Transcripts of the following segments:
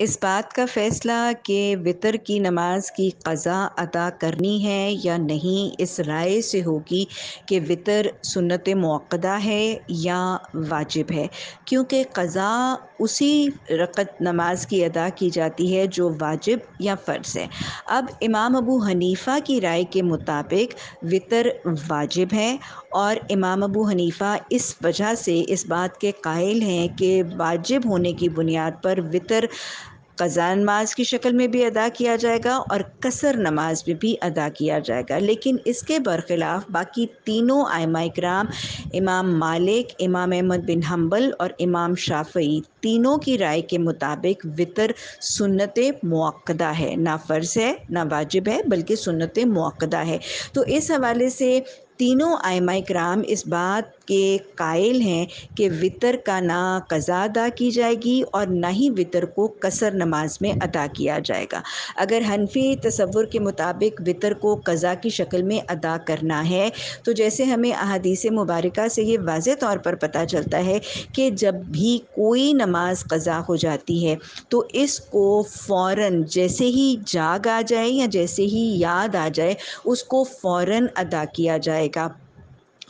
इस बात का फ़ैसला कि वितर की नमाज की क़ज़ा अदा करनी है या नहीं इस राय से होगी कि वितर सुन्नत मौक़दा है या वाजिब है क्योंकि क़ज़ा उसी रकत नमाज की अदा की जाती है जो वाजिब या फ़र्ज़ है अब इमाम अबू हनीफ़ा की राय के मुताबिक वितर वाजिब है और इमाम अबू हनीफ़ा इस वजह से इस बात के कायल हैं कि वाजिब होने की बुनियाद पर वितर क़ज़ा नमाज की शक्ल में भी अदा किया जाएगा और कसर नमाज में भी अदा किया जाएगा लेकिन इसके बरखिलाफ़ बाकी तीनों आयमा कराम इमाम मालिक इमाम अहमद बिन हम्बल और इमाम शाफई तीनों की राय के मुताबिक वितर सुन्नत मौक़दा है ना फ़र्ज़ है ना वाजिब है बल्कि सुन्नत मौक़दा है तो इस हवाले से तीनों आयमा कराम इस बात के कायल हैं कि वितर का ना कज़ा अदा की जाएगी और ना ही वितर को कसर नमाज में अदा किया जाएगा अगर हनफी तस्वुर के मुताबिक वितर को कज़ा की शक्ल में अदा करना है तो जैसे हमें अहदीस मुबारक से ये वाज तौर पर पता चलता है कि जब भी कोई नमाज कज़ा हो जाती है तो इसको फ़ौर जैसे ही जाग आ जाए या जैसे ही याद आ जाए उसको फ़ौर अदा किया जाए up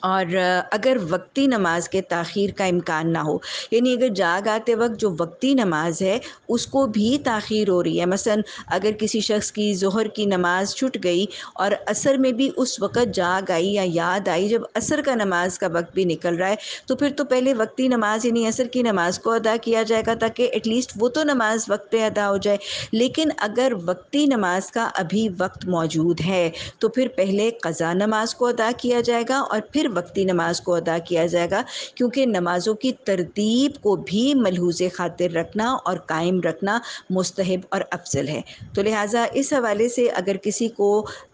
और अगर वक्ती नमाज के तखीर का इम्कान ना हो यानी अगर जाग आते वक्त जो वक्ती नमाज है उसको भी तखीर हो रही है मसलन अगर किसी शख्स की जहर की नमाज छुट गई और असर में भी उस वक़्त जाग आई या याद आई जब असर का नमाज का वक्त भी निकल रहा है तो फिर तो पहले वक्ती नमाज यानी असर की नमाज को अदा किया जाएगा ताकि एटलीस्ट वो तो नमाज वक्त पे अदा हो जाए लेकिन अगर वक्ती नमाज का अभी वक्त मौजूद है तो फिर पहले कज़ा नमाज को अदा किया जाएगा और फिर वक्ती नमाज को अदा किया जाएगा क्योंकि नमाजों की तरतीब को भी मलहूज खातिर रखना और कायम रखना मुस्तहब और अफजल है तो लिहाजा इस हवाले से अगर किसी को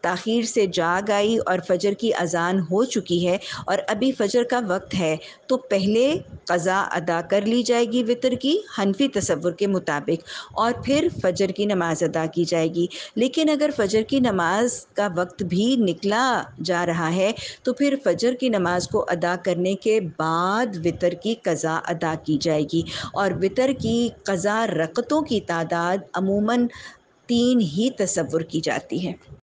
तखिर से जाग आई और फजर की अजान हो चुकी है और अभी फजर का वक्त है तो पहले कज़ा अदा कर ली जाएगी वितर की हनफी तस्वुर के मुताबिक और फिर फजर की नमाज अदा की जाएगी लेकिन अगर फजर की नमाज का वक्त भी निकला जा रहा है तो फिर फजर की नमाज़ को अदा करने के बाद वितर की कज़ा अदा की जाएगी और वितर की कज़ा रकतों की तादाद अमूमन तीन ही तस्वुर की जाती है